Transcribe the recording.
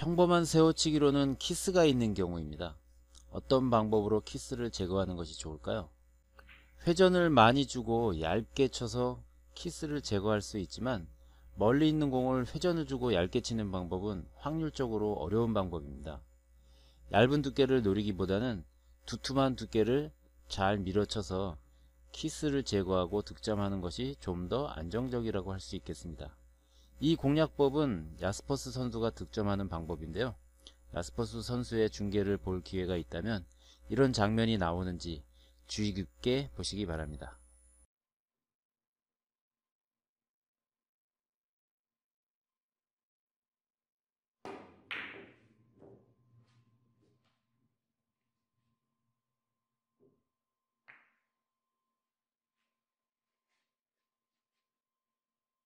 평범한 세워치기로는 키스가 있는 경우입니다. 어떤 방법으로 키스를 제거하는 것이 좋을까요? 회전을 많이 주고 얇게 쳐서 키스를 제거할 수 있지만 멀리 있는 공을 회전을 주고 얇게 치는 방법은 확률적으로 어려운 방법입니다. 얇은 두께를 노리기보다는 두툼한 두께를 잘 밀어쳐서 키스를 제거하고 득점하는 것이 좀 더 안정적이라고 할 수 있겠습니다. 이 공략법은 야스퍼스 선수가 득점하는 방법인데요. 야스퍼스 선수의 중계를 볼 기회가 있다면 이런 장면이 나오는지 주의 깊게 보시기 바랍니다.